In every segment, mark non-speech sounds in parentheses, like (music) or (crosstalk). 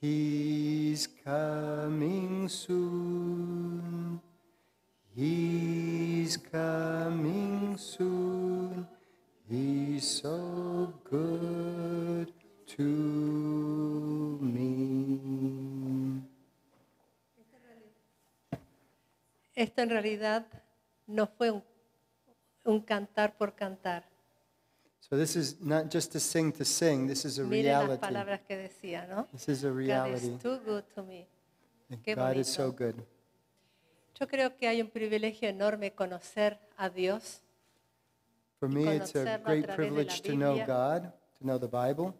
He's coming soon. He's coming soon. He's so good to me. Esto en realidad no fue un cantar por cantar So this is not just to sing to sing, this is a reality. las que decía, ¿no? This is a reality. God is too good to me. God is so good. Yo creo que hay un privilegio enorme conocer a Dios. For me, it's a great privilege to know God, to know the Bible.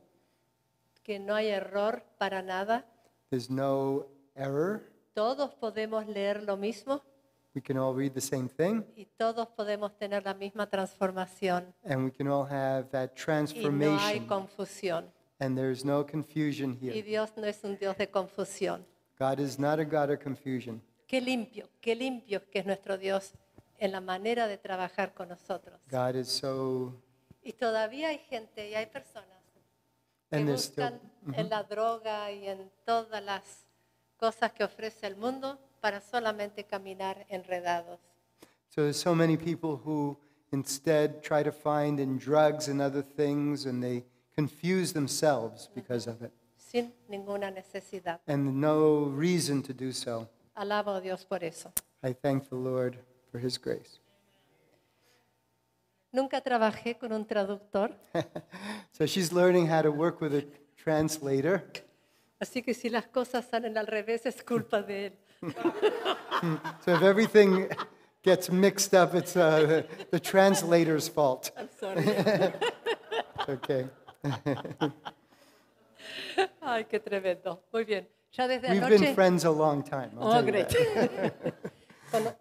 Que no hay error para nada. There's no error. Todos podemos leer lo mismo. We can all read the same thing. Y todos podemos tener la misma transformación. And we can all have that transformation. Y no hay confusión. And there is no confusion here. Y Dios no es un Dios de confusión. God is not a God of confusion. Qué limpio, qué limpio que es nuestro Dios en la manera de trabajar con nosotros. God is so y todavía hay gente y hay personas que buscan still, mm -hmm. en la mm-hmm. droga y en todas las cosas que ofrece el mundo para solamente caminar enredados. So there's so many people who instead try to find in drugs and other things and they confuse themselves because of it. Sin ninguna necesidad. And no reason to do so. Alabo a Dios por eso. I thank the Lord for his grace. Nunca trabajé con un traductor. (laughs) so she's learning how to work with a translator. Así que si las cosas salen al revés es culpa de él. (laughs) so if everything gets mixed up, it's uh, the, the translator's fault. I'm sorry. (laughs) okay. (laughs) Ay, qué tremendo. Muy bien. Ya desde We've anoche... been friends a long time. I'll oh, great.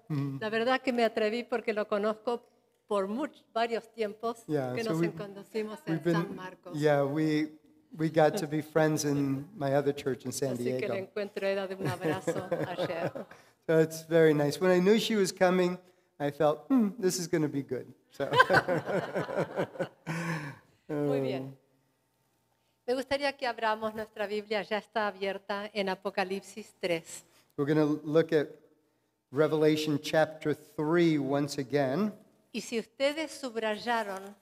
Mm. La verdad que me atreví porque lo conozco por much, varios tiempos yeah, que so nos we, conocimos en been, San Marcos. Yeah, we we got to be (laughs) friends in my other church in San Diego. (laughs) so it's very nice. When I knew she was coming, I felt, hmm, this is going to be good. So. (laughs) Muy oh. bien. Me gustaría que abramos nuestra Biblia, ya está abierta en Apocalipsis 3. We're going to look at Revelation chapter 3 once again. Y si ustedes subrayaron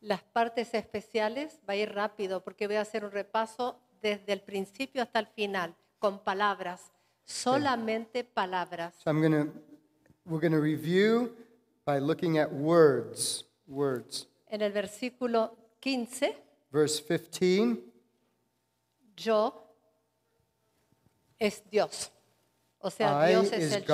las partes especiales, va a ir rápido porque voy a hacer un repaso desde el principio hasta el final con palabras, solamente palabras. we're going to review by looking at words, words. En el versículo 15, yo es Dios. O sea, Dios es el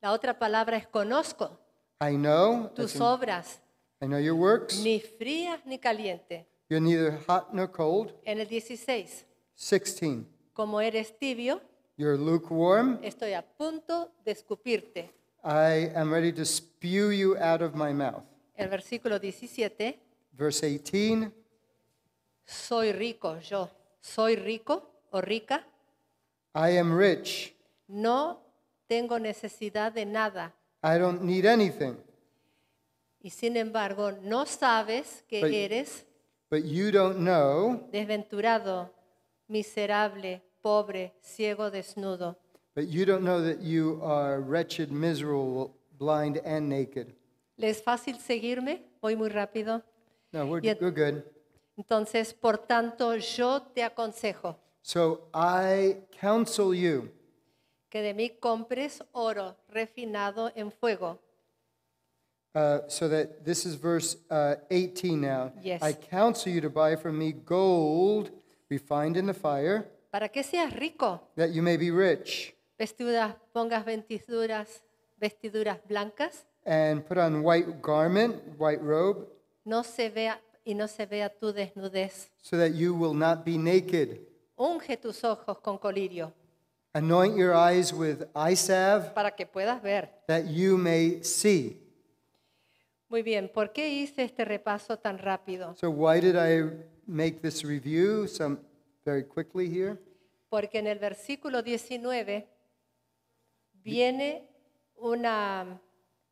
La otra palabra es conozco I know. tus obras I know your works. ni fría ni caliente. You're neither hot nor cold. En el 16, 16. como eres tibio, You're lukewarm. estoy a punto de escupirte. I am ready to spew you out of my mouth. El versículo 17, Verse 18. soy rico yo, soy rico o rica, I am rich. no tengo necesidad de nada, I don't need anything. Y sin embargo, no sabes que eres desventurado, miserable, pobre, ciego, desnudo. But es fácil seguirme? Voy muy rápido. No, we're, good. Entonces, por tanto, yo te aconsejo. Que de mí compres oro refinado en fuego Uh, so that this is verse uh, 18 now. Yes. I counsel you to buy from me gold refined in the fire, Para que seas rico, that you may be rich, vestiduras, pongas vestiduras, vestiduras blancas, and put on white garment, white robe, no se vea y no se vea tu desnudez. so that you will not be naked. Unge tus ojos con colirio Anoint your eyes with eye salve, para que puedas ver. that you may see. Muy bien, ¿por qué hice este repaso tan rápido? So why did I make this review some very quickly here? Porque en el versículo 19 viene una,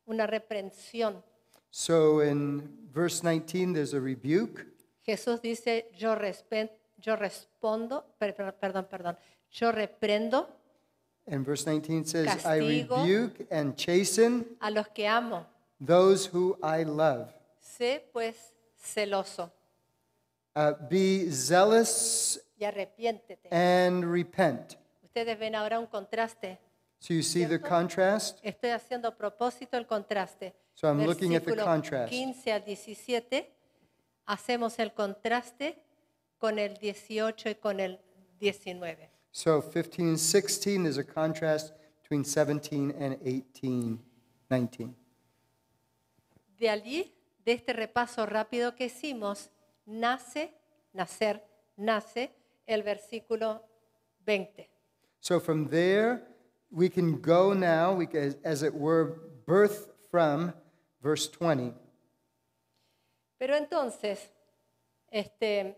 una reprensión. So in verse 19 there's a rebuke. Jesús dice, yo, respe yo respondo, perdón, perdón, yo reprendo. And verse 19 says, I rebuke and chasten a los que amo. those who I love. Sé pues celoso. Uh, be zealous y arrepiéntete. and repent. Ustedes ven ahora un contraste. So you see the contrast? Estoy haciendo a propósito el contraste. So I'm looking at the contrast. 15 17 hacemos el contraste con el 18 y con el 19. So 15 and 16 is a contrast between 17 and 18, 19. de allí, de este repaso rápido que hicimos, nace, nacer, nace el versículo 20. So from there we can go now, as it were, birth from verse 20. Pero entonces, este,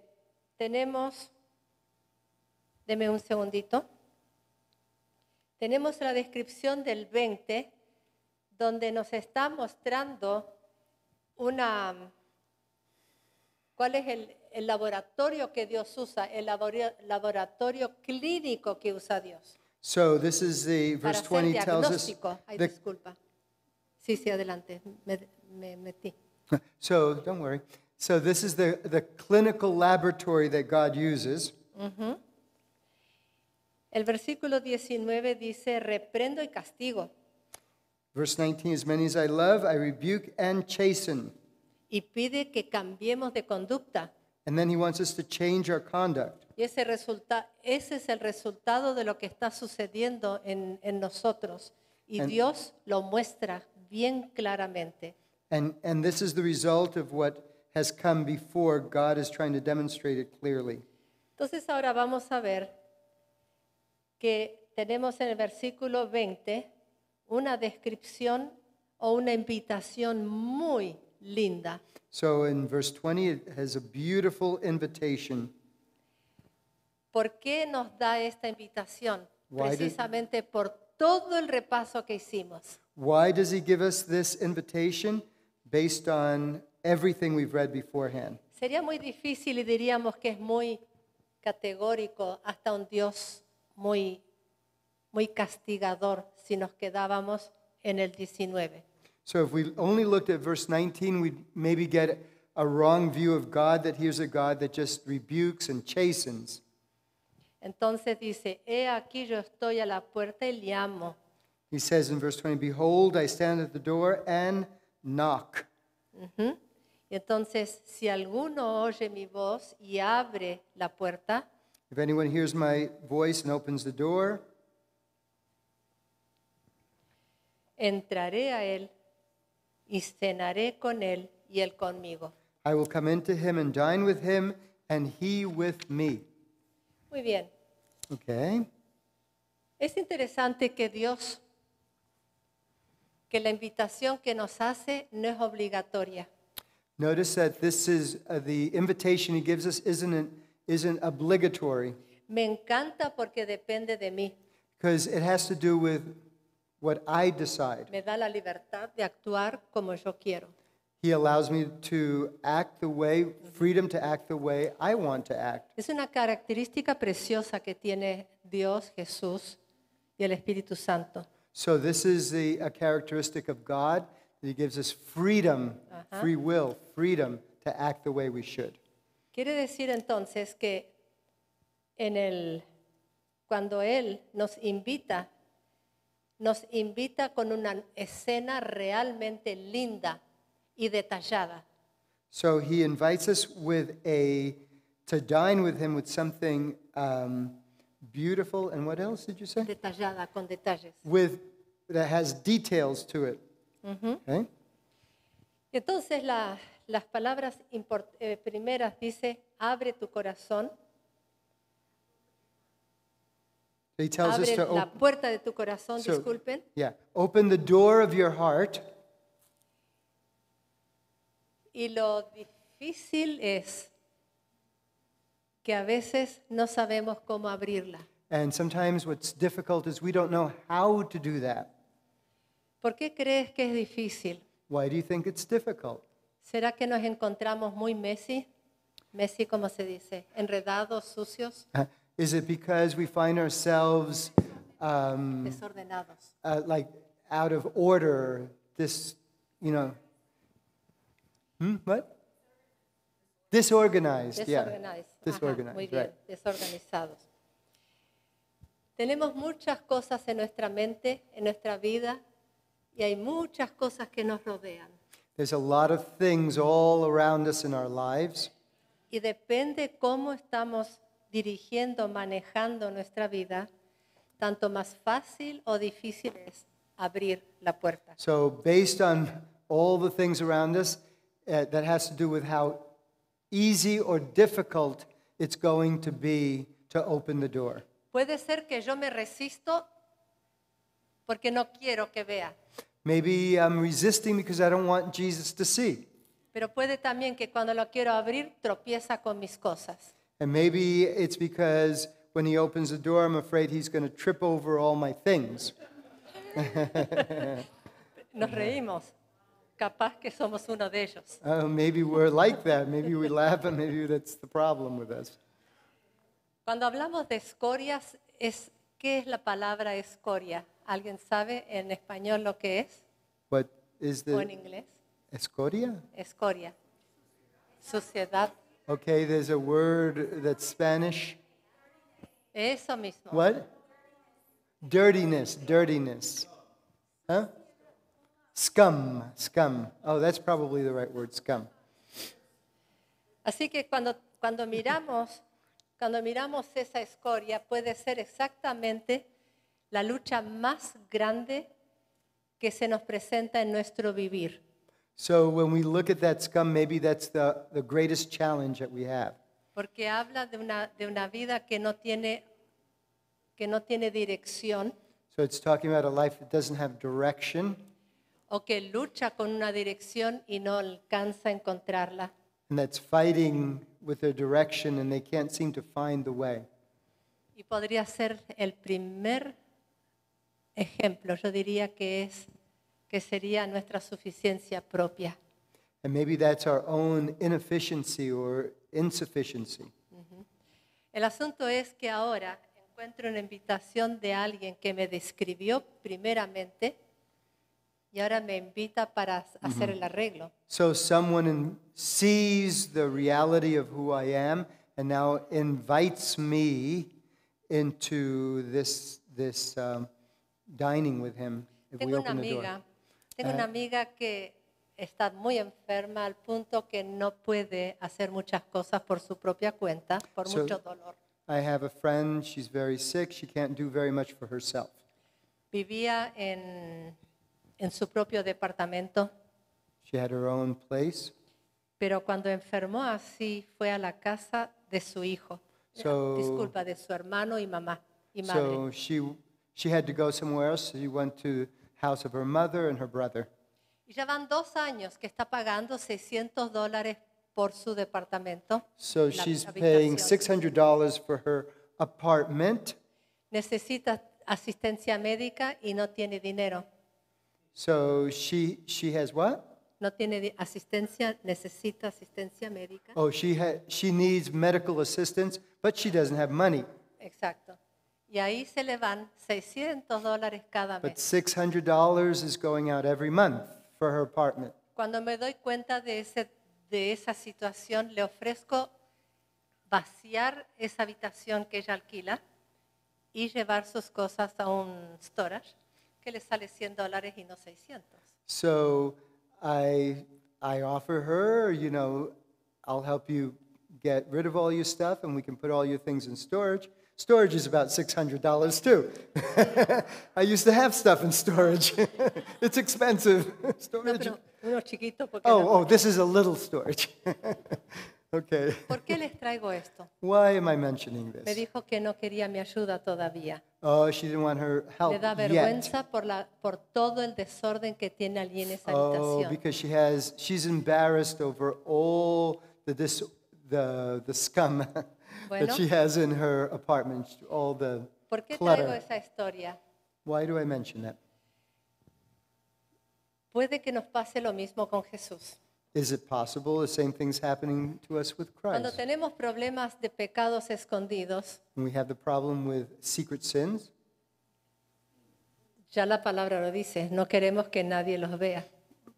tenemos, deme un segundito, tenemos la descripción del 20 donde nos está mostrando una, ¿cuál es el, el laboratorio que Dios usa? El laboratorio clínico que usa Dios. So this is the verse 20 tells us. Ay, disculpa. Sí, sí, adelante. Me, metí. (laughs) So don't worry. So this is the, the clinical laboratory that God uses. El versículo 19 dice, reprendo y castigo. Verse 19, as many as I love, I rebuke and chasten. Y pide que cambiemos de conducta. And then he wants us to change our conduct. Y ese, resulta ese es el resultado de lo que está sucediendo en, en nosotros. Y and, Dios lo muestra bien claramente. And, and this is the result of what has come before. God is trying to demonstrate it clearly. Entonces ahora vamos a ver que tenemos en el versículo 20 una descripción o una invitación muy linda. So 20 ¿Por qué nos da esta invitación? Precisamente por todo el repaso que hicimos. everything Sería muy difícil y diríamos que es muy categórico, hasta un Dios muy muy castigador si nos quedábamos en el 19. So if we only looked at verse 19, we'd maybe get a wrong view of God that here's a God that just rebukes and chastens. Entonces dice, he aquí yo estoy a la puerta y llamo. He says in verse 20, behold, I stand at the door and knock. Uh -huh. Entonces, si alguno oye mi voz y abre la puerta, if anyone hears my voice and opens the door, entraré a él y cenaré con él y él conmigo. I will come into him and dine with him and he with me. Muy bien. Okay. Es interesante que Dios, que la invitación que nos hace no es obligatoria. Notice that this is uh, the invitation he gives us isn't an, isn't obligatory Me encanta porque depende de mí. because it has to do with what I decide. Me da la libertad de actuar como yo quiero. He allows me to act the way, freedom to act the way I want to act. Es una característica preciosa que tiene Dios, Jesús y el Espíritu Santo. So this is the a characteristic of God He gives us freedom, free will, freedom to act the way we should. Quiere decir entonces que en el cuando él nos invita nos invita con una escena realmente linda y detallada. So he invites us with a to dine with him with something um, beautiful and what else did you say? Detallada con detalles. With that has details to it. Mm -hmm. okay? Entonces la, las palabras eh, primeras dice abre tu corazón He tells us Abre to la open. puerta de tu corazón, So- disculpen, Yeah, open the door of your heart. y lo difícil es que a veces no sabemos cómo abrirla. And sometimes what's difficult is we don't know how to do that. ¿Por qué crees que es difícil? Why do you think it's difficult? ¿Será que nos encontramos muy Messi? Messi, como se dice, enredados, sucios. (laughs) Is it because we find ourselves um, uh, like out of order? This, you know, hmm? what? Disorganized, yeah. Disorganized. Ajá, muy bien, right. desorganizados. Tenemos muchas cosas en nuestra mente, en nuestra vida, y hay muchas cosas que nos rodean. There's a lot of things all around us in our lives. Y depende cómo estamos dirigiendo, manejando nuestra vida, tanto más fácil o difícil es abrir la puerta. So based on all the things around us uh, that has to do with how easy or difficult it's going to be to open the door. Puede ser que yo me resisto porque no quiero que vea. Maybe I'm resisting because I don't want Jesus to see. Pero puede también que cuando lo quiero abrir tropieza con mis cosas. And maybe it's because when he opens the door, I'm afraid he's going to trip over all my things. (laughs) Nos reímos. Capaz que somos uno de ellos. Uh, maybe we're like that. Maybe we laugh, and maybe that's the problem with us. Cuando hablamos de escorias, es, ¿qué es la palabra escoria? ¿Alguien sabe en español lo que es? What is the, ¿O en inglés? Escoria. Escoria. Suciedad Okay, there's a word that's Spanish. Eso mismo. What? Dirtiness, dirtiness. Scum, scum. Oh, that's probably the right word, scum. Así que cuando, cuando miramos cuando miramos esa escoria puede ser exactamente la lucha más grande que se nos presenta en nuestro vivir. So when we look at that scum, maybe that's the, the greatest challenge that we have. Porque habla de una, de una vida que no tiene, que no tiene dirección So it's talking about a life that doesn't have direction, o que lucha con una dirección y no alcanza a encontrarla. and that's fighting with their direction, and they can't seem to find the way. Y podría ser el primer ejemplo, yo diría que es que sería nuestra suficiencia propia. And maybe that's our own inefficiency or insufficiency. El asunto es que ahora encuentro una invitación de alguien que me describió primeramente y ahora me invita para hacer el arreglo. So someone sees the reality of who I am and now invites me into this this um, dining with him if Tengo we open una amiga tengo una ah. amiga que está muy enferma al punto que no puede hacer muchas cosas por su propia cuenta, por mucho dolor. I have a friend, she's very sick, she can't do very much for herself. Vivía en, en su propio departamento. She had her own place. Pero cuando enfermó así fue a la casa de su hijo. Disculpa, de su hermano y mamá So she, had to go somewhere else, she went to house of her mother and her brother. Y ya van dos años que está pagando 600 dólares por su departamento. So la she's paying $600 for her apartment. Necesita asistencia médica y no tiene dinero. So she she has what? No tiene asistencia, necesita asistencia médica. Oh, she ha she needs medical assistance, but she doesn't have money. Exacto. Y ahí se le van 600 dólares cada But mes. $600 is going out every month for her apartment. Cuando me doy cuenta de, ese, de esa situación, le ofrezco vaciar esa habitación que ella alquila y llevar sus cosas a un storage que le sale 100 dólares y no 600. So I, I offer her, you know, I'll help you get rid of all your stuff and we can put all your things in storage. Storage is about $600 too. (laughs) I used to have stuff in storage. (laughs) it's expensive. (laughs) storage. No, chiquito oh, oh, this is a little storage. okay. ¿Por qué les traigo esto? Why am I mentioning this? Me dijo que no quería mi ayuda todavía. Oh, she didn't want her help Le da vergüenza yet. por la por todo el desorden que tiene allí en esa oh, habitación. Oh, because she has she's embarrassed over all the dis, the the scum Bueno, that she has in her apartment, all the ¿por qué clutter. esa historia? Why do I mention that? Puede que nos pase lo mismo con Jesús. Is it possible the same thing's happening to us with Cuando Christ? tenemos problemas de pecados escondidos, When we have the problem with secret sins, ya la palabra lo dice, no queremos que nadie los vea.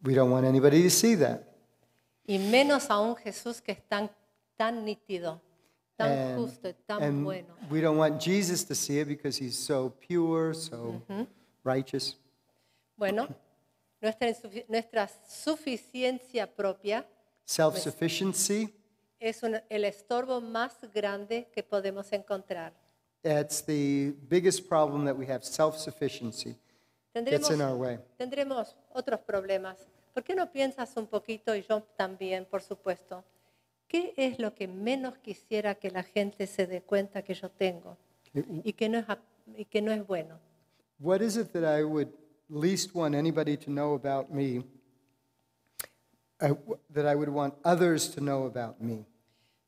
we don't want anybody to see that. Y menos aún Jesús que es tan, tan nítido and, justo, tan and bueno. We don't want Jesus to see it because he's so pure, so uh -huh. righteous. Bueno, nuestra, nuestra suficiencia propia. Self-sufficiency. Es un, el estorbo más grande que podemos encontrar. That's the biggest problem that we have, self-sufficiency. Tendremos, in our way. tendremos otros problemas. ¿Por qué no piensas un poquito y yo también, por supuesto? ¿qué es lo que menos quisiera que la gente se dé cuenta que yo tengo eh, y que no es, y que no es bueno? What is it that I would least want anybody to know about me? Uh, that I would want others to know about me.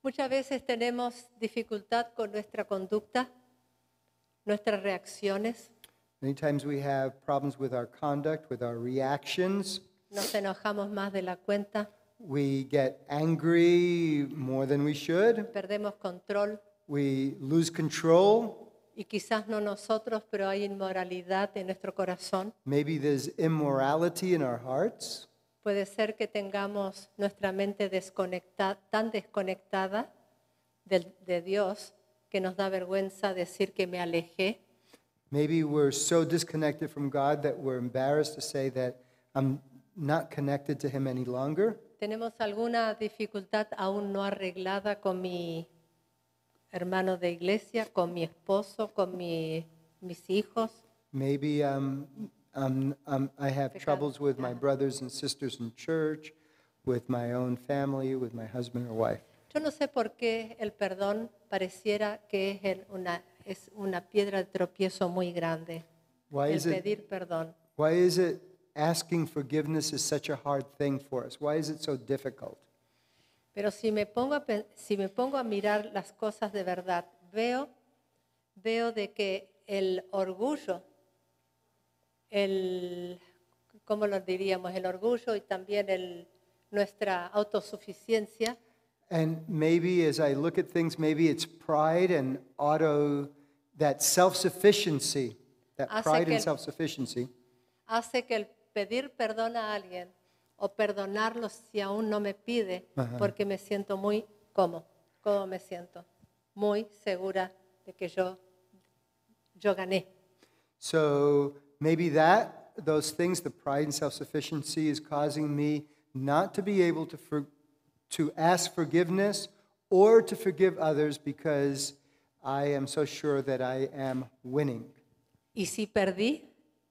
Muchas veces tenemos dificultad con nuestra conducta, nuestras reacciones. Many times we have problems with our conduct, with our reactions. Nos enojamos más de la cuenta. We get angry more than we should. Perdemos control. We lose control. Y quizás no nosotros, pero hay inmoralidad en nuestro corazón. Maybe there's immorality in our hearts. Puede ser que tengamos nuestra mente desconecta, tan desconectada de, de Dios que nos da vergüenza decir que me alejé. Maybe we're so disconnected from God that we're embarrassed to say that I'm not connected to Him any longer. tenemos alguna dificultad aún no arreglada con mi hermano de iglesia, con mi esposo, con mis hijos. Maybe um, um, um I have troubles with my brothers and sisters in church, with my own family, with my husband or wife. Yo no sé por qué el perdón pareciera que es una, es una piedra de tropiezo muy grande. Why el pedir perdón. Why is it asking forgiveness is such a hard thing for us? Why is it so difficult? Pero si me pongo a, si me pongo a mirar las cosas de verdad, veo, veo de que el orgullo, el, ¿cómo lo diríamos? El orgullo y también el, nuestra autosuficiencia. And maybe as I look at things, maybe it's pride and auto, that self-sufficiency, that pride el, and self-sufficiency. Hace que el pedir perdón a alguien o perdonarlo si aún no me pide, porque me siento muy cómodo, cómo me siento, muy segura de que yo, yo gané. So maybe that, those things, the pride and self-sufficiency is causing me not to be able to, for, to ask forgiveness or to forgive others because I am so sure that I am winning. Y si perdí,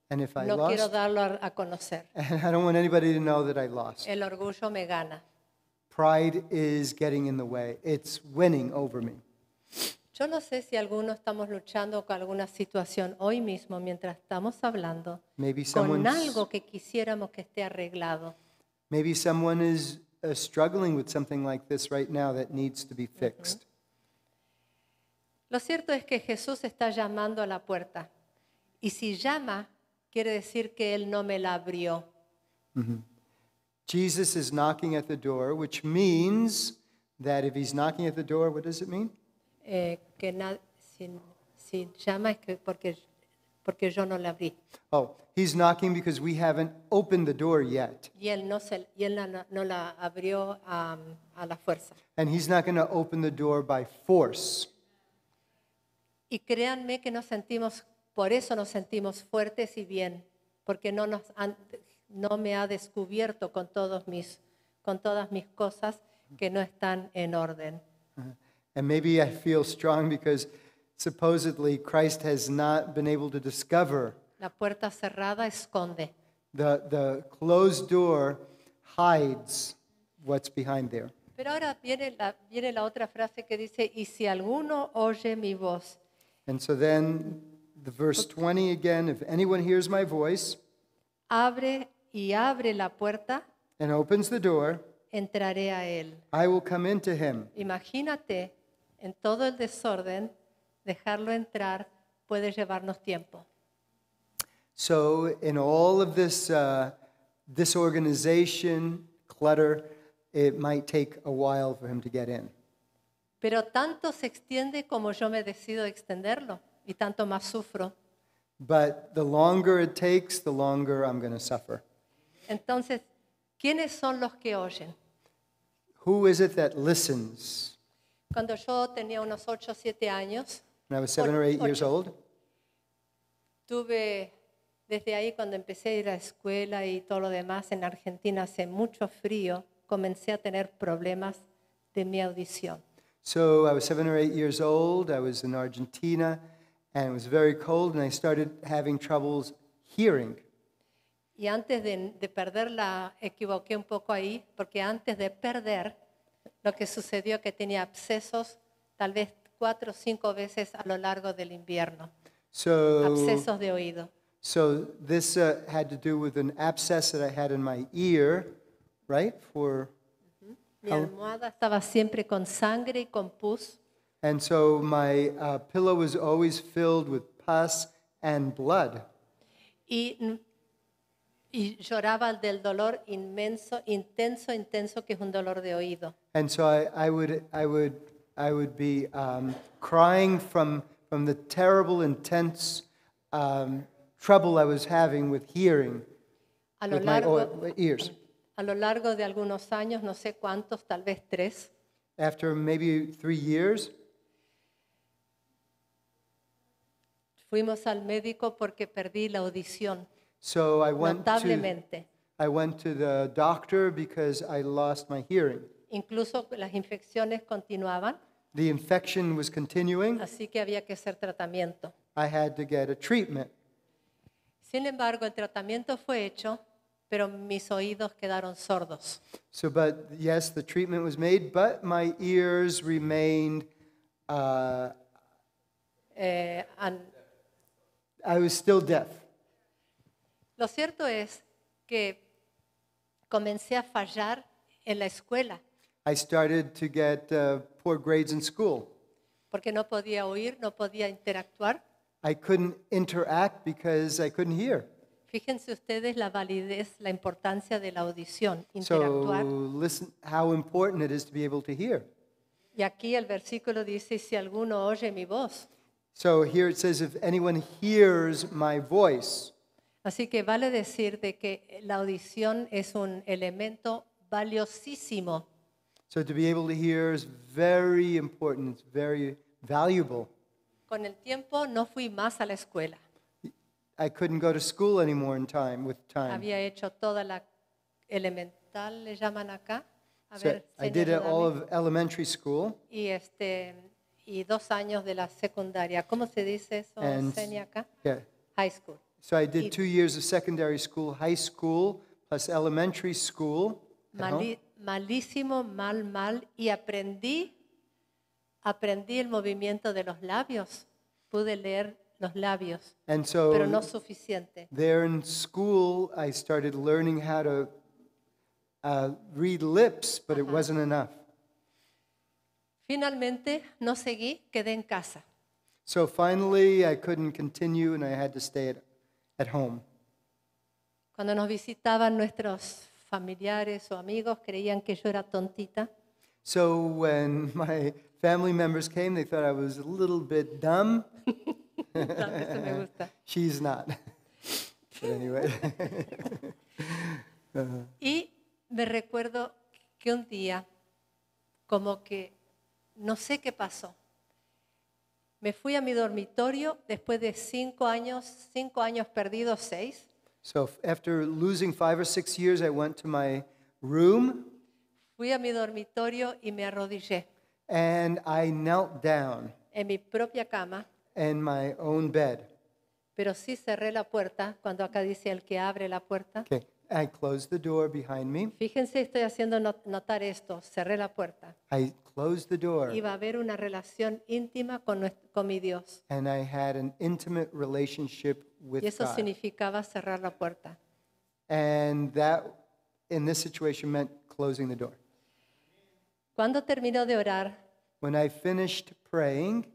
And if I No quiero darlo a, conocer. (laughs) and anybody to know that I lost. El orgullo me gana. Pride is getting in the way. It's winning over me. Yo no sé si algunos estamos luchando con alguna situación hoy mismo mientras estamos hablando con algo que quisiéramos que esté arreglado. maybe someone is uh, struggling with something like this right now that needs to be fixed. Lo cierto es que Jesús está llamando a la puerta y si llama quiere decir que Él no me la abrió. Mm-hmm. Jesus is knocking at the door, which means that if he's knocking at the door, what does it mean? Eh, que na- si, si llama es que porque, porque yo no la abrí. Oh, he's knocking because we haven't opened the door yet. Y él no, se, y él no, no la abrió um, a la fuerza. And he's not going to open the door by force. Y créanme que nos sentimos Por eso nos sentimos fuertes y bien, porque no, nos no me ha descubierto con, todos mis, con todas mis cosas que no están en orden. Uh-huh. And maybe I feel strong because supposedly Christ has not been able to discover. La puerta cerrada esconde. The, the closed door hides what's behind there. Pero ahora viene la, viene la otra frase que dice, y si alguno oye mi voz. And so then The verse 20 again, if anyone hears my voice abre y abre la puerta, and opens the door, entraré a él. I will come into him. Imagínate en todo el desorden, dejarlo entrar puede llevarnos tiempo. So, in all of this uh, disorganization, clutter, it might take a while for him to get in. Pero tanto se extiende como yo me decido extenderlo y tanto más sufro. But the longer it takes, the longer I'm going to suffer. Entonces, ¿quiénes son los que oyen? Who is it that listens? Cuando yo tenía unos 8 o 7 años, When I was seven or eight years old, tuve desde ahí cuando empecé a ir a escuela y todo lo demás en Argentina hace mucho frío, comencé a tener problemas de mi audición. so I was seven or eight years old. I was in Argentina, and it was very cold and I started having troubles hearing. Y antes de, de perderla, equivoqué un poco ahí, porque antes de perder, lo que sucedió que tenía abscesos tal vez cuatro o cinco veces a lo largo del invierno. So, abscesos de oído. So this uh, had to do with an abscess that I had in my ear, right? For uh -huh. Mi almohada estaba siempre con sangre y con pus. And so my uh, pillow was always filled with pus and blood. Y, y lloraba del dolor inmenso, intenso, intenso que es un dolor de oído. And so I, I would, I would, I would be um, crying from from the terrible, intense um, trouble I was having with hearing a lo with largo, my ears. A lo largo de algunos años, no sé cuántos, tal vez tres. After maybe three years. Fuimos al médico porque perdí la audición. I went to, Notablemente. I went to the doctor because I lost my hearing. Incluso las infecciones continuaban, The infection was continuing. así que había que hacer tratamiento. I had to get a treatment. Sin embargo, el tratamiento fue hecho, pero mis oídos quedaron sordos. So, but yes, the treatment was made, but my ears remained uh, Eh, I was still deaf. Lo cierto es que comencé a fallar en la escuela I started to get uh, poor grades in school. porque no podía oír, no podía interactuar. I couldn't interact because I couldn't hear. Fíjense ustedes la validez, la importancia de la audición, So listen how important it is to be able to hear. Y aquí el versículo dice, si alguno oye mi voz, so here it says, if anyone hears my voice. Así que vale decir de que la audición es un elemento valiosísimo. So to be able to hear is very important, very valuable. Con el tiempo no fui más a la escuela. I couldn't go to school anymore in time with time. Había hecho toda la elemental, le llaman acá. A so ver, I did all of elementary school. Y este y dos años de la secundaria. ¿Cómo se dice eso, And- Senia, acá? Yeah. High school. So I did two years of secondary school, high school, plus elementary school. Mali- malísimo, mal, mal. Y aprendí, aprendí el movimiento de los labios. Pude leer los labios, And pero no suficiente. there in school, I started learning how to uh, read lips, but it wasn't enough. Finalmente no seguí, quedé en casa. So finally, I couldn't continue and I had to stay at, home. Cuando nos visitaban nuestros familiares o amigos, creían que yo era tontita. So when (laughs) my family members came, they thought I was a little bit dumb. (laughs) Eso me (laughs) She's not. But anyway. uh -huh. Y me recuerdo que un día, como que no sé qué pasó. Me fui a mi dormitorio después de cinco años, cinco años perdidos, seis. So after losing or years, I went to my room. Fui a mi dormitorio y me arrodillé. And I knelt down. En mi propia cama. In my own bed. Pero sí cerré la puerta cuando acá dice el que abre la puerta. I closed the door behind me. Fíjense, estoy haciendo notar esto. Cerré la puerta. close the door. a haber una relación íntima con, nuestro- con mi Dios. And I had an intimate relationship with Y eso God. significaba cerrar la puerta. And that, in this situation, meant closing the door. Cuando terminó de orar, When I finished praying,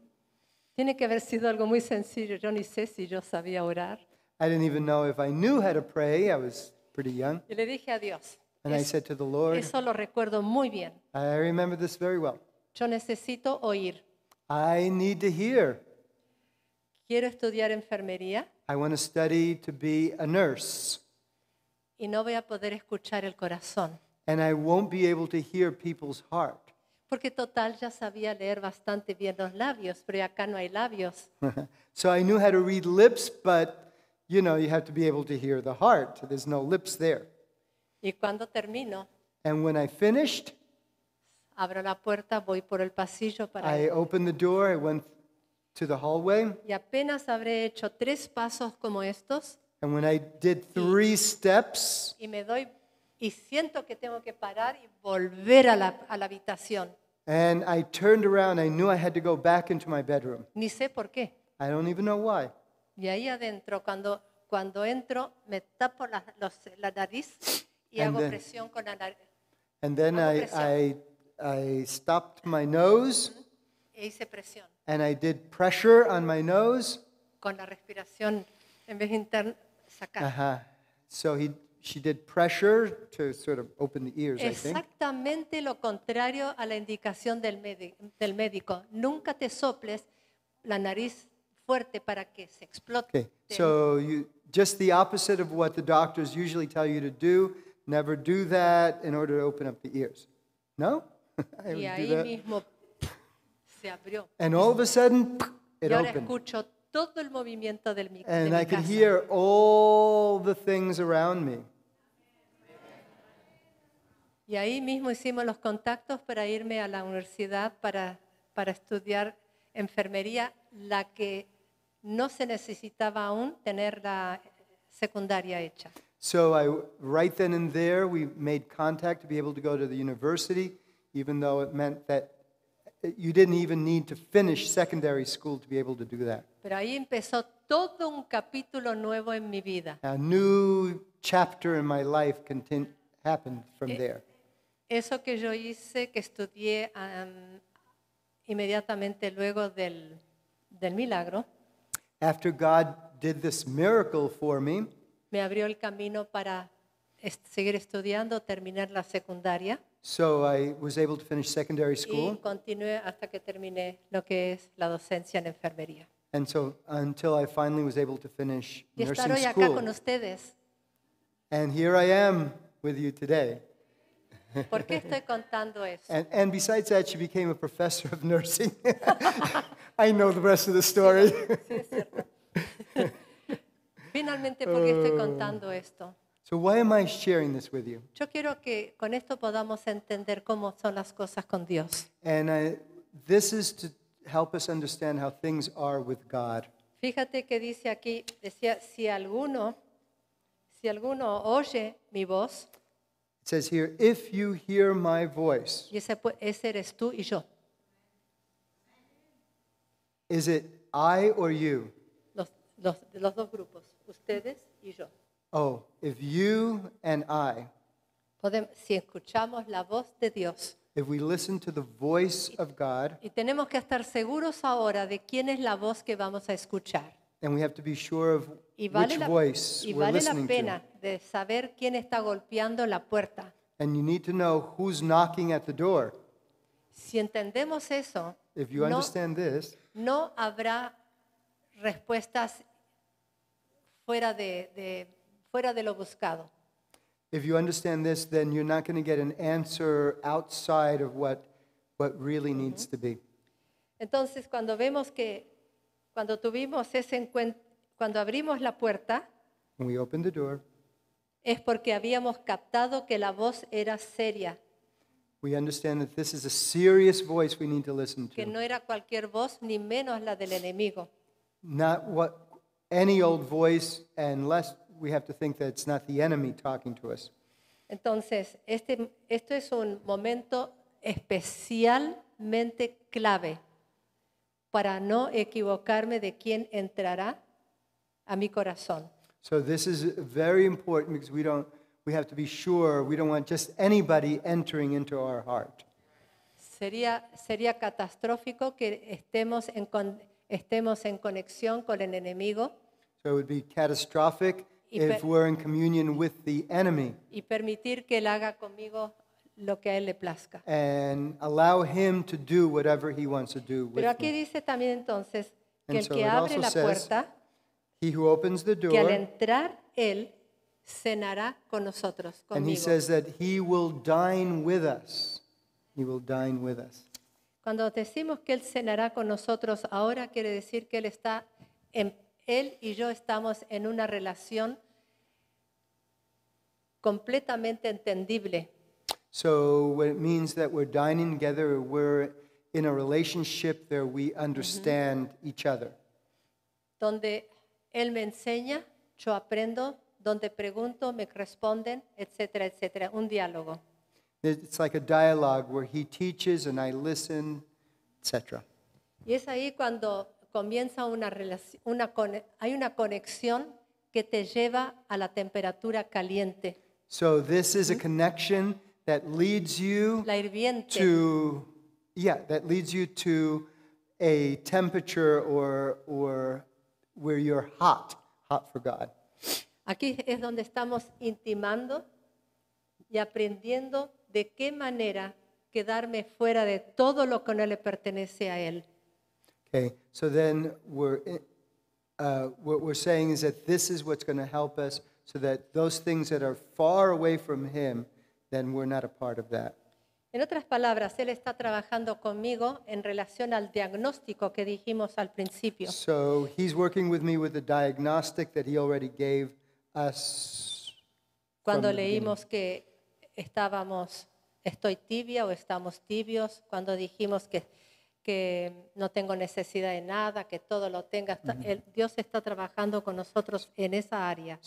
tiene que haber sido algo muy sencillo. Yo ni sé si yo sabía orar. I didn't even know if I knew how to pray. I was pretty young. Y le dije a Dios, and I said to the Lord, Eso lo recuerdo muy bien. I remember this very well. Yo necesito oír. I need to hear. Quiero estudiar enfermería I want to study to be a nurse, y no voy a poder escuchar el corazón, and I won't be able to hear people's heart. porque total ya sabía leer bastante bien los labios, pero acá no hay labios. (laughs) So I knew how to read lips, but you know, you have to be able to hear the heart. There's no lips there. Y cuando termino, and when I finished, abro la puerta, voy por el pasillo para I ir. opened the door, I went to the hallway, Y apenas habré hecho tres pasos como estos and when I did three steps, y me doy y siento que tengo que parar y volver a la, a la habitación. and I turned around, I knew I had to go back into my bedroom. Ni sé por qué. I don't even know why. Y ahí adentro, cuando, cuando entro, me tapo la, los- la nariz Y and hago then, presión con la nariz. And then I, I, I stopped my nose. E hice presión. And I did pressure on my nose. Con la respiración en vez interna sacar. So he, she did pressure to sort of open the ears, I think. Exactamente lo contrario a la indicación del, del médico. Nunca te soples la nariz fuerte para que se explote. Okay. So you, just the opposite of what the doctors usually tell you to do. Never do that in order to open up the ears. No? (laughs) Y ahí mismo se abrió. And all of a sudden, Y ahora escucho todo el movimiento del I hear all the things around me. Y ahí mismo hicimos los contactos para irme a la universidad para, para estudiar enfermería, la que no se necesitaba aún tener la secundaria hecha. So I, right then and there, we made contact to be able to go to the university, even though it meant that you didn't even need to finish secondary school to be able to do that. Pero ahí empezó todo un capítulo nuevo en mi vida. A new chapter in my life happened from eh, there. Eso que yo hice, que estudié um, inmediatamente luego del, del milagro. After God did this miracle for me me abrió el camino para est seguir estudiando, terminar la secundaria. So I was able to finish secondary school. Y continué hasta que terminé lo que es la docencia en enfermería. And so until I finally was able to finish y nursing estar hoy acá school. con ustedes. And here I am with you today. ¿Por qué estoy contando eso? And, and besides that, she became a professor of nursing. (laughs) I know the rest of the story. sí, Finalmente, ¿por qué estoy oh. contando esto? So why am I sharing this with you? Yo quiero que con esto podamos entender cómo son las cosas con Dios. And I, this is to help us understand how things are with God. Fíjate que dice aquí, decía, si alguno, si alguno oye mi voz. It says here, if you hear my voice. Y ese, ese eres tú y yo. Is it I or you? Los, los, los dos grupos ustedes y yo. Oh, if you and I, podemos, si escuchamos la voz de Dios if we listen to the voice of God, y tenemos que estar seguros ahora de quién es la voz que vamos a escuchar. and we have to be sure of Y vale, which la, voice y we're vale la pena to. de saber quién está golpeando la puerta. And you need to know who's knocking at the door. Si entendemos eso, If you no, understand this, no habrá respuestas fuera de, de, fuera de lo buscado. If you understand this, then you're not going to get an answer outside of what, what really needs to be. Entonces, cuando vemos que, cuando tuvimos ese encuentro, cuando abrimos la puerta, When we opened the door, es porque habíamos captado que la voz era seria, we understand that this is a serious voice we need to listen to. que no era cualquier voz, ni menos la del enemigo. not what any old voice, unless we have to think that it's not the enemy talking to us. Entonces, este, esto es un momento especialmente clave para no equivocarme de quién entrará a mi corazón. So this is very important because we don't we have to be sure we don't want just anybody entering into our heart. Sería sería catastrófico que estemos en con, estemos en conexión con el enemigo so it would be catastrophic if we're in communion with the enemy y permitir que él haga conmigo lo que a él le plazca. and allow him to do whatever he wants to do with Pero aquí me. dice también entonces que And el so que abre la puerta, He who opens the que al door, entrar él cenará con nosotros, and he says that he will dine with us. He will dine with us. Cuando decimos que él cenará con nosotros ahora quiere decir que él está en Él y yo estamos en una relación completamente entendible. So what it means that we're dining together, we're in a relationship where we understand each other. Donde él me enseña, yo aprendo, donde pregunto, me responden, etcétera, etcétera, un diálogo. It's like a dialogue where he teaches and I listen, etcétera. Y es ahí cuando comienza una relación, una hay una conexión que te lleva a la temperatura caliente. So this is a connection that leads you to yeah, that leads you to a temperature or or where you're hot, hot for God. Aquí es donde estamos intimando y aprendiendo de qué manera quedarme fuera de todo lo que no le pertenece a él. Okay, so then we're, uh, what we're saying is that this is what's going to help us so that those things that are far away from Him, then we're not a part of that. En otras palabras, Él está trabajando conmigo en relación al diagnóstico que dijimos al principio. So he's working with me with the diagnostic that he already gave us. Cuando leímos que estábamos, estoy tibia o estamos tibios, cuando dijimos que que no tengo necesidad de nada, que todo lo tenga. Dios está trabajando con nosotros en esa área.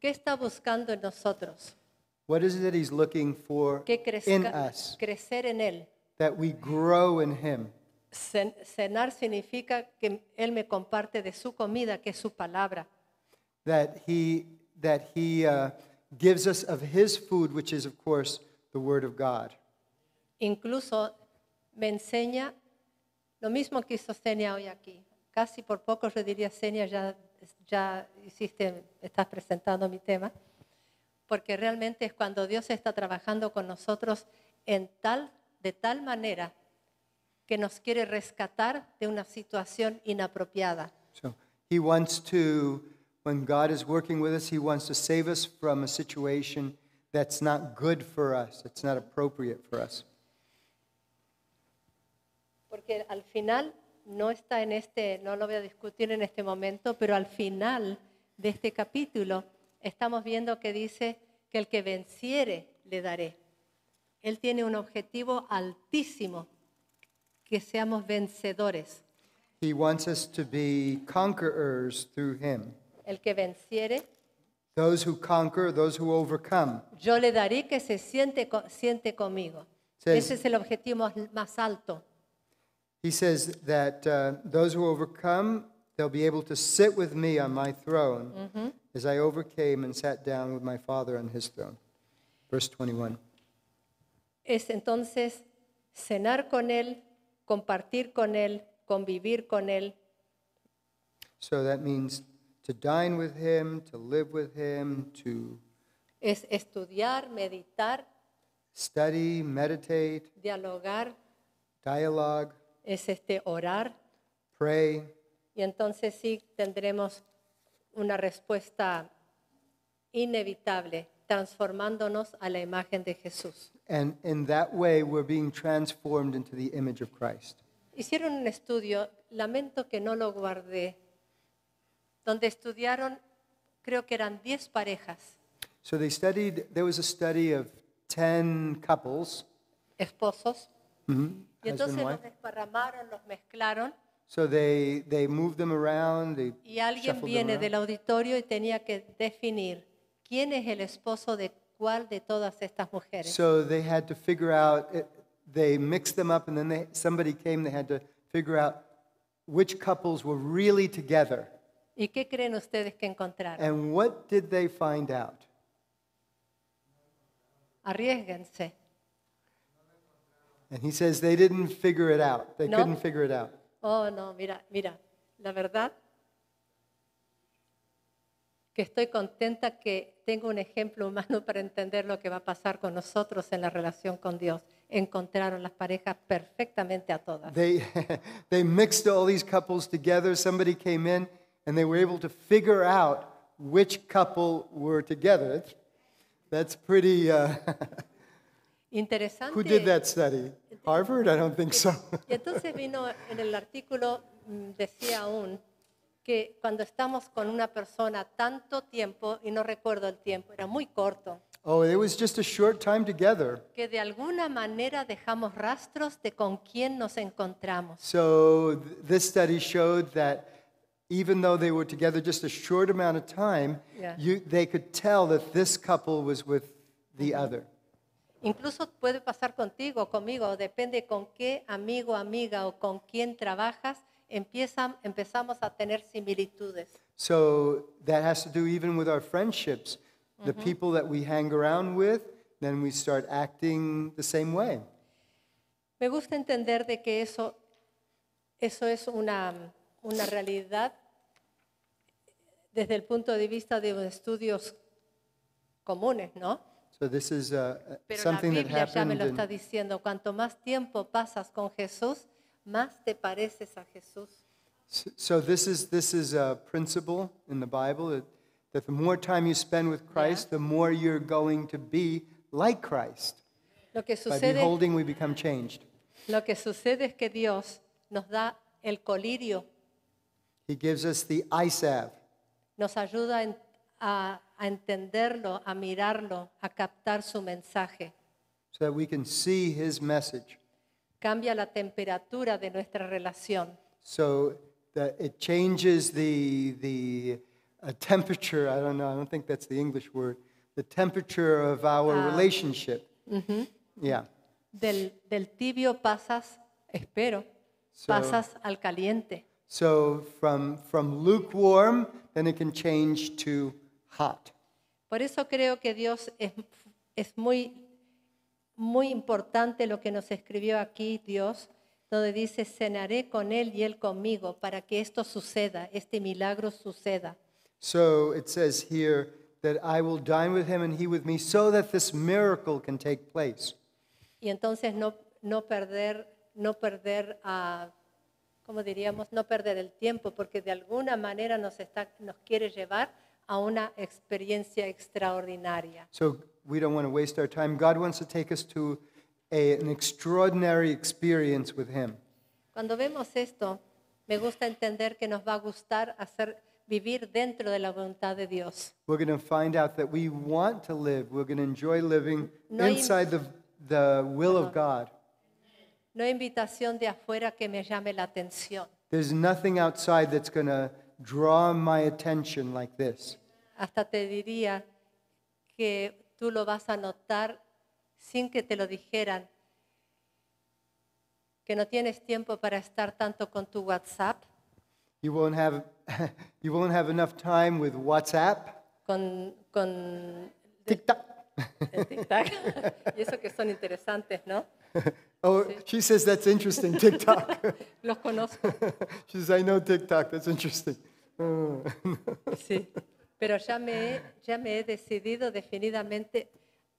¿Qué está buscando en nosotros? What is it that Que crezca- crecer en Él. cenar significa que Él me comparte de su comida, que es su palabra. Uh, gives us of his food, which is, of course, the Word of God. Incluso me enseña lo mismo que hizo Senia hoy aquí. Casi por poco yo diría, Senia, ya, ya hiciste, estás presentando mi tema. Porque realmente es cuando Dios está trabajando con nosotros en tal, de tal manera que nos quiere rescatar de una situación inapropiada. So, he wants to When God is working with us, He wants to save us from a situation that's not good for us, it's not appropriate for us. Porque al final no está en este, no lo voy a discutir en este momento, pero al final de este capítulo estamos viendo que dice que el que venciere le daré. Él tiene un objetivo altísimo, que seamos vencedores. He wants us to be conquerors through him. El que venciere. Those who conquer, those who overcome. Yo le daré que se siente, siente conmigo. Says, Ese es el objetivo más alto. He says that uh, those who overcome, they'll be able to sit with me on my throne mm -hmm. as I overcame and sat down with my Father on his throne. Verse 21. Es entonces cenar con él, compartir con él, convivir con él. So that means to dine with him, to live with him, to es estudiar, meditar, study, meditate, dialogar, dialogue, es este orar, pray, y entonces sí tendremos una respuesta inevitable, transformándonos a la imagen de Jesús. and in that way we're being transformed into the image of Christ. Hicieron un estudio, lamento que no lo guardé, donde estudiaron, creo que eran 10 parejas, So they studied, there was a study of 10 couples, esposos, mhm, y entonces and wife. los desparramaron, los mezclaron, So they, they moved them around, they y alguien shuffled them viene around. del auditorio y tenía que definir quién es el esposo de cuál de todas estas mujeres. So they had to figure out, eh, they mixed them up, and then they, somebody came, they had to figure out which couples were really together. ¿Y qué creen ustedes que encontraron? And Arriesguense. And he says they didn't figure it out. They no. couldn't figure it out. Oh, no, mira, mira, la verdad que estoy contenta que tengo un ejemplo humano (laughs) para entender lo que va a pasar con nosotros en la relación con Dios. Encontraron las parejas perfectamente a todas. They, (laughs) they mixed all these couples together. Somebody came in and they were able to figure out which couple were together. That's pretty. Uh, (laughs) Who did that study? Harvard? I don't think so. y entonces vino en el artículo mm, decía aún que cuando estamos con una persona tanto tiempo y no recuerdo el tiempo, era muy corto. Oh, it was just a short time together. Que de alguna manera dejamos rastros de con quién nos encontramos. So this study showed that even though they were together just a short amount of time, yeah. you, they could tell that this couple was with the mm-hmm. other. Incluso puede pasar contigo, conmigo, depende con qué amigo, amiga o con quién trabajas, empiezan, empezamos a tener similitudes. So that has to do even with our friendships. The mm -hmm. people that we hang around with, then we start acting the same way. Me gusta entender de que eso, eso es una, una realidad desde el punto de vista de estudios comunes, ¿no? So this is, uh, uh Pero something la Biblia that ya me lo está diciendo, cuanto más tiempo pasas con Jesús, más te pareces a Jesús. So, this is this is a principle in the Bible that, that the more time you spend with Christ, yeah. the more you're going to be like Christ. Lo que sucede, By beholding, we become changed. Lo que sucede es que Dios nos da el colirio. He gives us the ISAV. nos ayuda a, a entenderlo, a mirarlo, a captar su mensaje. So that we can see his message. Cambia la temperatura de nuestra relación. So that it changes the, the uh, temperature, I don't know, I don't think that's the English word, the temperature of our ah, relationship. Mm -hmm. Yeah. Del, del tibio pasas, espero, pasas al caliente. So from, from lukewarm, then it can change to hot. Por eso creo que Dios es, es muy, muy importante lo que nos escribió aquí Dios, donde dice, cenaré con él y él conmigo para que esto suceda, este milagro suceda. So it says here that I will dine with him and he with me so that this miracle can take place. Y entonces no, no perder, no perder a ah, como diríamos, no perder el tiempo, porque de alguna manera nos, está, nos quiere llevar a una experiencia extraordinaria. So we don't want to waste our time. God wants to take us to a, an extraordinary experience with Him. Cuando vemos esto, me gusta entender que nos va a gustar hacer vivir dentro de la voluntad de Dios. We're going to find out that we want to live. We're going to enjoy living no inside the, the will no. of God. No hay invitación de afuera que me llame la atención. There's nothing outside that's going to draw my attention like this. Hasta te diría que tú lo vas a notar sin que te lo dijeran. Que no tienes tiempo para estar tanto con tu WhatsApp. You won't have (laughs) you won't have enough time with WhatsApp. Con con TikTok. El (laughs) y eso que son interesantes, ¿no? (laughs) Oh, she says that's interesting, TikTok. (laughs) Los conozco. she says, I know TikTok, that's interesting. sí, pero ya me, ya me he decidido definitivamente.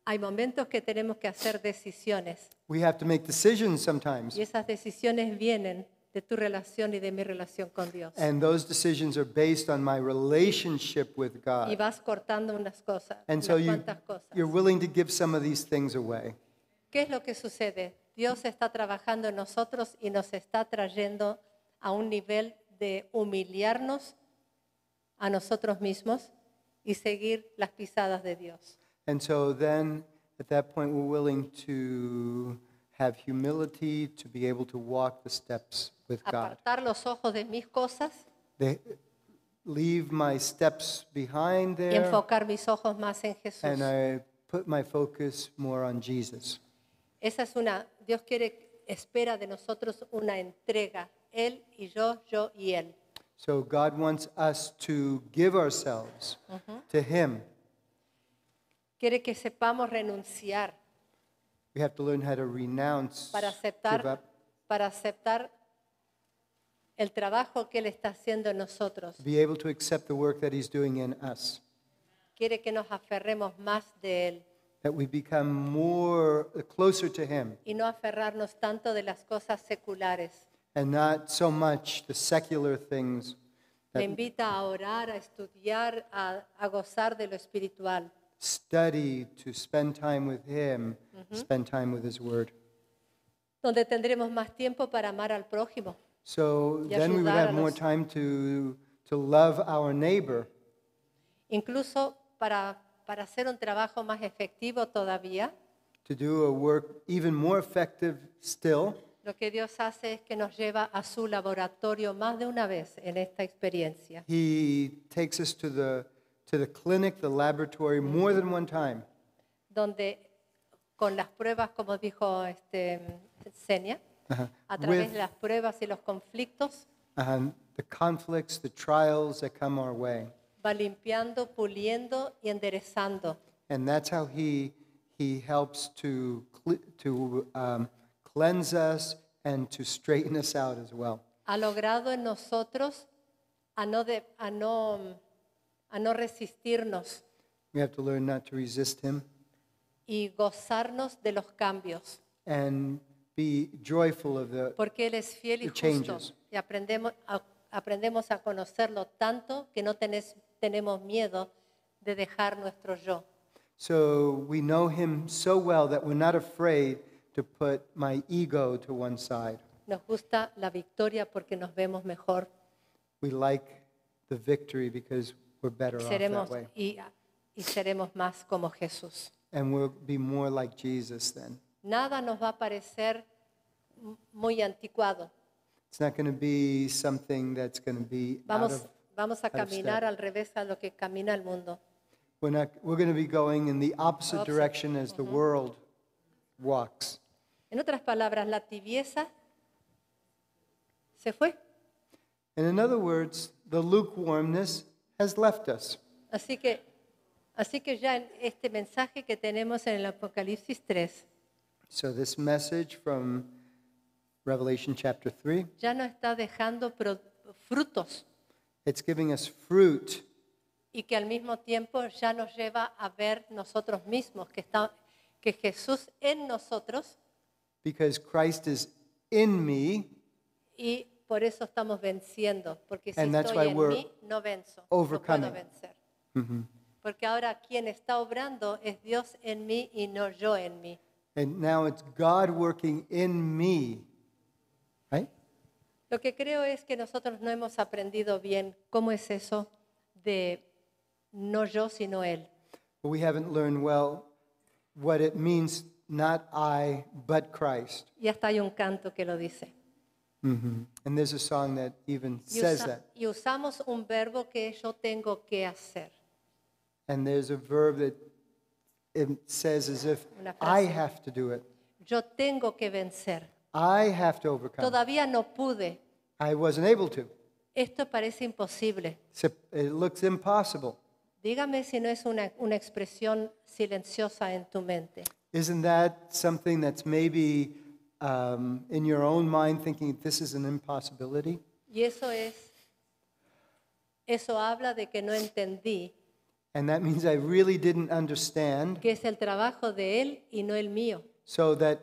Hay momentos que tenemos que hacer decisiones. We have to make decisions sometimes. Y esas decisiones vienen de tu relación y de mi relación con Dios. And those decisions are based on my relationship with Y vas cortando unas cosas, And unas so cosas. you're willing to give some of these things away. ¿Qué es lo que sucede? Dios está trabajando en nosotros y nos está trayendo a un nivel de humillarnos a nosotros mismos y seguir las pisadas de Dios. And so then at that point, we're willing to have humility to be able to walk the steps with God. los ojos de mis cosas. leave my steps behind there. Y enfocar mis ojos más en Jesús. And I put my focus more on Jesus. Esa es una Dios quiere espera de nosotros una entrega, él y yo, yo y él. So God wants us to give ourselves uh -huh. to him. Quiere que sepamos renunciar. We have to learn how to renounce, para aceptar, give up. para aceptar el trabajo que él está haciendo en nosotros. Be able to accept the work that he's doing in us. Quiere que nos aferremos más de él. That we become more uh, closer to him. Y no aferrarnos tanto de las cosas seculares. And not so much the secular things. That... Le invita a orar, a estudiar, a, a gozar de lo espiritual study, to spend time with Him, mm-hmm. spend time with His Word. Donde tendremos más tiempo para amar al prójimo. So then we would have more time to, to love our neighbor. Incluso para, para hacer un trabajo más efectivo todavía. To do a work even more effective still. Lo que Dios hace es que nos lleva a su laboratorio más de una vez en esta experiencia. He takes us to the to the clinic, the laboratory, more than one time. donde con las pruebas, como dijo este Senia, Ajá. Uh-huh. a través With- de las pruebas y los conflictos And uh-huh. the conflicts, the trials that come our way. va limpiando, puliendo y enderezando. And that's how he, he helps to, to um, cleanse us and to straighten us out as well. Ha logrado en nosotros a no, de- a no a no resistirnos. We have to learn not to resist him y gozarnos de los cambios. and be joyful of the Porque Él es fiel y justo. changes. Y aprendemos a, aprendemos a conocerlo tanto que no tenés- tenemos miedo de dejar nuestro yo. So we know him so well that we're not afraid to put my ego to one side. Nos gusta la victoria porque nos vemos mejor. We like the victory because we're better off that way. Y, y seremos más como Jesús. And we'll be more like Jesus then. Nada nos va a parecer muy anticuado. It's not going to be something that's going to be vamos, out of, vamos a caminar al revés a lo que camina el mundo. We're, not, we're going to be going in the opposite, opposite. direction as the world walks. En otras palabras, la tibieza se fue. And in other words, the lukewarmness has left us. Así que, así que ya este mensaje que tenemos en el Apocalipsis 3 So this message from Revelation chapter 3, ya no está dejando pro- frutos it's giving us fruit y que al mismo tiempo ya nos lleva a ver nosotros mismos que, está, que Jesús en nosotros because Christ is in me y Por eso estamos venciendo, porque si estoy en mí, no venzo, no puedo vencer. Mm-hmm. Porque ahora quien está obrando es Dios en mí y no yo en mí. And now it's God working in me. Right? Lo que creo es que nosotros no hemos aprendido bien cómo es eso de no yo sino Él. we haven't learned well what it means not I, but Christ. Y hasta hay un canto que lo dice. Mm-hmm. And there's a song that even y says that. Y usamos un verbo que yo tengo que hacer. And there's a verb that it says as if I have to do it. Yo tengo que vencer. I have to overcome. Todavía no pude. I wasn't able to. Esto parece imposible. It looks impossible. Dígame si no es una, una expresión silenciosa en tu mente. Isn't that something that's maybe um, in your own mind thinking this is an impossibility. Y eso es, eso habla de que no entendí, And that means I really didn't understand. que es el trabajo de él y no el mío. So that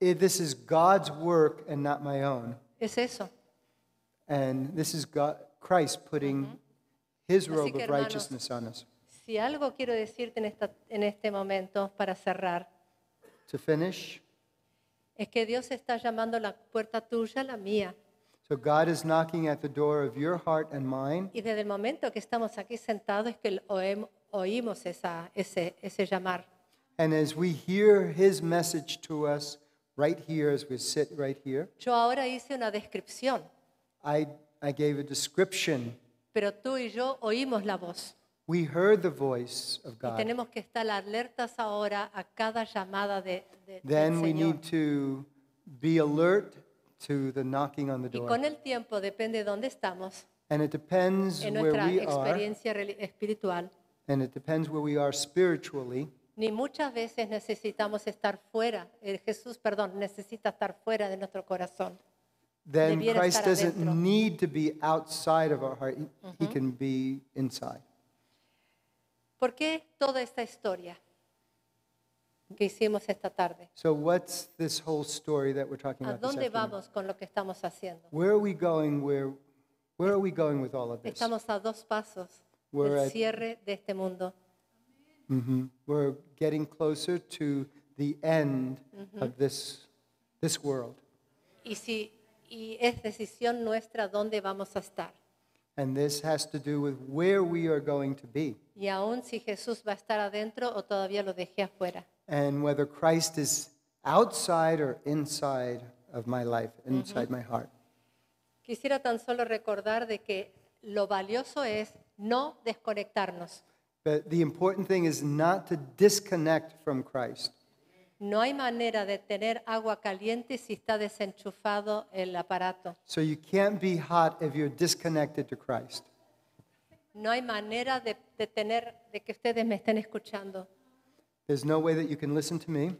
it, this is God's work and not my own. Es eso. And this is God, Christ putting his robe que, of hermanos, righteousness on us. Si algo quiero decirte en, esta, en este momento para cerrar, To finish, Es que Dios está llamando la puerta tuya, la mía. So God is knocking at the door of your heart and mine. Y desde el momento que estamos aquí sentados es que oímos esa, ese, ese llamar. And as we hear his message to us right here as we sit right here. Yo ahora hice una descripción. I I gave a description. Pero tú y yo oímos la voz. We heard the voice of God. Y tenemos que estar alertas ahora a cada llamada de, de Then del we Señor. need to be alert to the knocking on the Y door. con el tiempo depende dónde estamos And it depends en where we are, experiencia espiritual. and it depends where we are spiritually. Ni muchas veces necesitamos estar fuera. Eh, Jesús, perdón, necesita estar fuera de nuestro corazón. Then Debiera Christ doesn't adentro. need to be outside of our heart, He can be inside. ¿Por qué toda esta historia que hicimos esta tarde? So what's this whole story that we're talking ¿A about? ¿A dónde afternoon? vamos con lo que estamos haciendo? Where are we going? Where where are we going with all of this? Estamos a dos pasos We're del at- cierre de este mundo. Mhm. We're getting closer to the end mm-hmm. of this this world. Y si y es decisión nuestra dónde vamos a estar. And this has to do with where we are going to be. Y aún si Jesús va a estar adentro o todavía lo dejé afuera. And whether Christ is outside or inside of my life, inside my heart. Quisiera tan solo recordar de que lo valioso es no desconectarnos. But the important thing is not to disconnect from Christ. No hay manera de tener agua caliente si está desenchufado el aparato. So you can't be hot if you're disconnected to Christ. No hay manera de, tener de que ustedes me estén escuchando. There's no way that you can listen to me.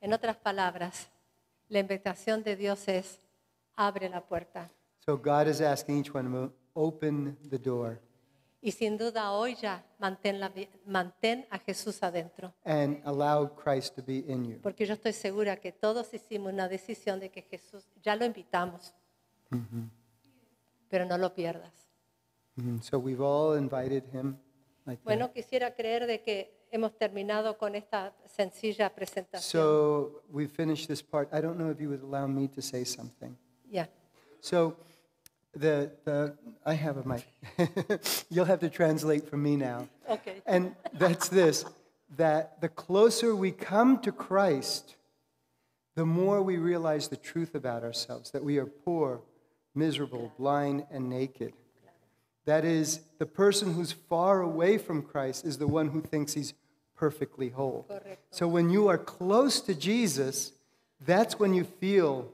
En otras palabras, la invitación de Dios es abre la puerta. So God is asking each one to open the door. Y sin duda hoy ya mantén, la, mantén a Jesús adentro. Porque yo estoy segura que todos hicimos una decisión de que Jesús, ya lo invitamos, mm-hmm. pero no lo pierdas. Mm-hmm. So we've all invited him Bueno, quisiera creer de que hemos terminado con esta sencilla presentación. So we finished this part. I don't know if you would allow me to say something. the, the I have a mic. (laughs) You'll have to translate for me now. Okay. And that's this that the closer we come to Christ, the more we realize the truth about ourselves that we are poor, miserable, blind, and naked. That is, the person who's far away from Christ is the one who thinks he's perfectly whole. Correcto. So when you are close to Jesus, that's when you feel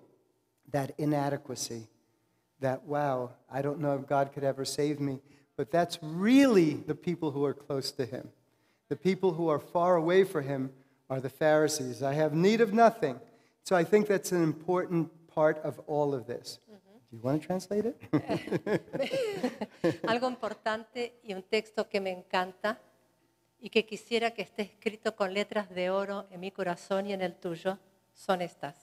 that inadequacy that, wow, I don't know if God could ever save me. But that's really the people who are close to him. The people who are far away from him are the Pharisees. I have need of nothing. So I think that's an important part of all of this. Mm-hmm. Do you want to translate it? (laughs) Algo importante y un texto que me encanta y que quisiera que esté escrito con letras de oro en mi corazón y en el tuyo son estas.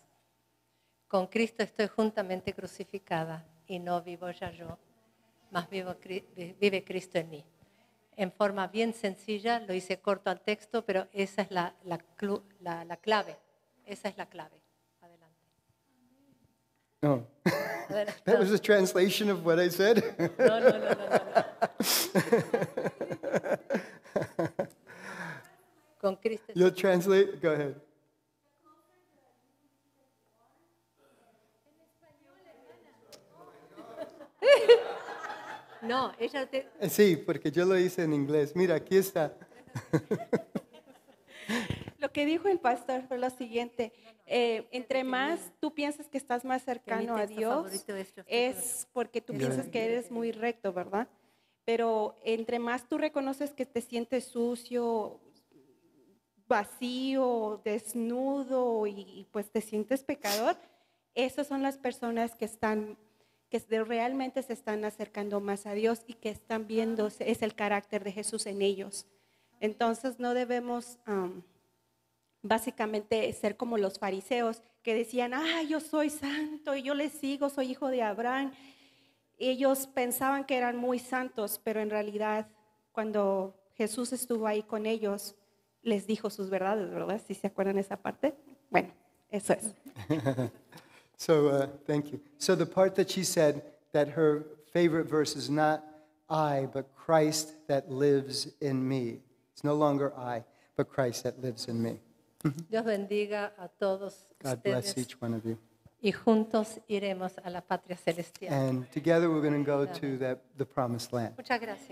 Con Cristo estoy juntamente crucificada y no vivo ya yo, más vivo, vive Cristo en mí. En forma bien sencilla, lo hice corto al texto, pero esa es la, la, clave. Esa es la clave. Adelante. No. (laughs) That was a translation of what I said. no, no, no, no. no. (laughs) Con Cristo. You'll translate. Go ahead. (laughs) No, ella Sí, porque yo lo hice en inglés. Mira, aquí está. (laughs) Lo que dijo el pastor fue lo siguiente. Eh, entre más tú piensas que estás más cercano a Dios, es este porque tú piensas que eres muy recto, ¿verdad? Pero entre más tú reconoces que te sientes sucio, vacío, desnudo y pues te sientes pecador, esas son las personas que están que realmente se están acercando más a Dios y que están viendo es el carácter de Jesús en ellos. Entonces no debemos básicamente ser como los fariseos que decían, ah, yo soy santo y yo le sigo, soy hijo de Abraham. Ellos pensaban que eran muy santos, pero en realidad cuando Jesús estuvo ahí con ellos, les dijo sus verdades, ¿verdad? Si se acuerdan esa parte. Bueno, eso es. (laughs) So uh, thank you. So the part that she said that her favorite verse is not I, but Christ that lives in me. It's no longer I, but Christ that lives in me. Mm-hmm. Dios bendiga a todos God bless each one of you. Y juntos iremos a la patria celestial. And together we're going to go to that, the promised land. Muchas gracias.